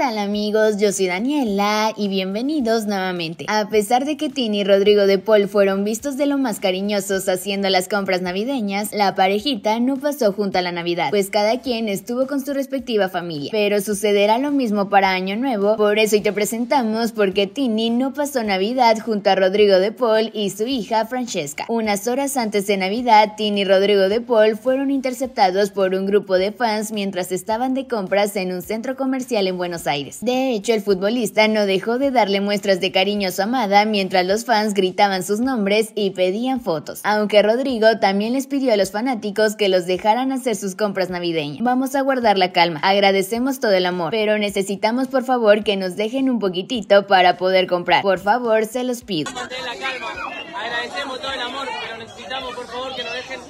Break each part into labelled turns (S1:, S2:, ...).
S1: tal amigos? Yo soy Daniela y bienvenidos nuevamente. A pesar de que Tini y Rodrigo de Paul fueron vistos de lo más cariñosos haciendo las compras navideñas, la parejita no pasó junto a la Navidad, pues cada quien estuvo con su respectiva familia. Pero sucederá lo mismo para Año Nuevo, por eso hoy te presentamos porque Tini no pasó Navidad junto a Rodrigo de Paul y su hija Francesca. Unas horas antes de Navidad, Tini y Rodrigo de Paul fueron interceptados por un grupo de fans mientras estaban de compras en un centro comercial en Buenos Aires. De hecho, el futbolista no dejó de darle muestras de cariño a su amada mientras los fans gritaban sus nombres y pedían fotos. Aunque Rodrigo también les pidió a los fanáticos que los dejaran hacer sus compras navideñas. Vamos a guardar la calma, agradecemos todo el amor, pero necesitamos por favor que nos dejen un poquitito para poder comprar. Por favor, se los pido. el amor, necesitamos por favor dejen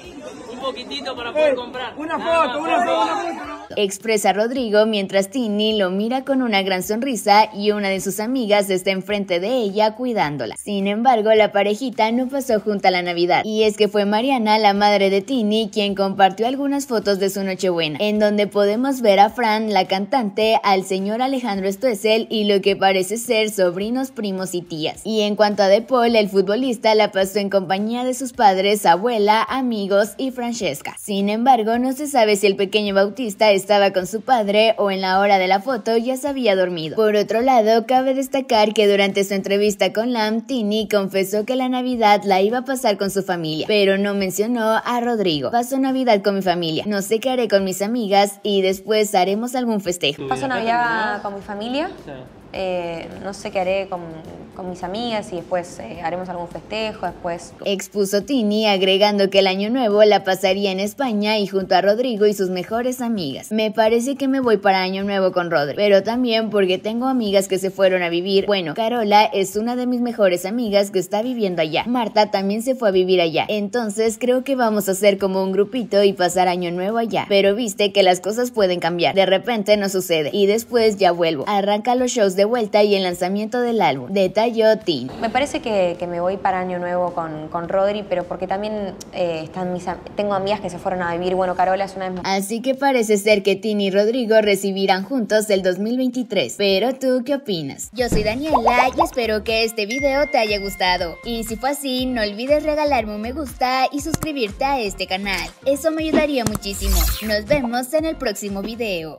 S1: un poquitito para poder comprar. Una foto, una expresa Rodrigo mientras Tini lo mira con una gran sonrisa y una de sus amigas está enfrente de ella cuidándola. Sin embargo, la parejita no pasó junto a la Navidad y es que fue Mariana, la madre de Tini, quien compartió algunas fotos de su Nochebuena, en donde podemos ver a Fran, la cantante, al señor Alejandro Estuesel y lo que parece ser sobrinos, primos y tías. Y en cuanto a De Paul, el futbolista la pasó en compañía de sus padres, abuela, amigos y Francesca. Sin embargo, no se sabe si el pequeño Bautista es estaba con su padre o en la hora de la foto ya se había dormido. Por otro lado, cabe destacar que durante su entrevista con Lam, Tini confesó que la Navidad la iba a pasar con su familia, pero no mencionó a Rodrigo. Paso Navidad con mi familia, no sé qué haré con mis amigas y después haremos algún festejo. Paso Navidad
S2: con mi familia.
S1: Sí. Eh,
S2: no sé qué haré con, mis amigas y después eh, haremos algún festejo, después...
S1: Expuso Tini agregando que el año nuevo la pasaría en España y junto a Rodrigo y sus mejores amigas. Me parece que me voy para año nuevo con Rodrigo, pero también porque tengo amigas que se fueron a vivir. Bueno, Carola es una de mis mejores amigas que está viviendo allá. Marta también se fue a vivir allá. Entonces creo que vamos a hacer como un grupito y pasar año nuevo allá. Pero viste que las cosas pueden cambiar. De repente no sucede. Y después ya vuelvo. Arranca los shows de de vuelta y el lanzamiento del álbum. Detalló Tim.
S2: Me parece que, que, me voy para Año Nuevo con, con Rodri, pero
S1: porque también eh, están mis, tengo amigas que se fueron a vivir. Bueno, Carola es una de mis... Así que parece ser que Tim y Rodrigo recibirán juntos el 2023. Pero tú, ¿qué opinas? Yo soy Daniela y espero que este video te haya gustado. Y si fue así, no olvides regalarme un me gusta y suscribirte a este canal. Eso me ayudaría muchísimo. Nos vemos en el próximo video.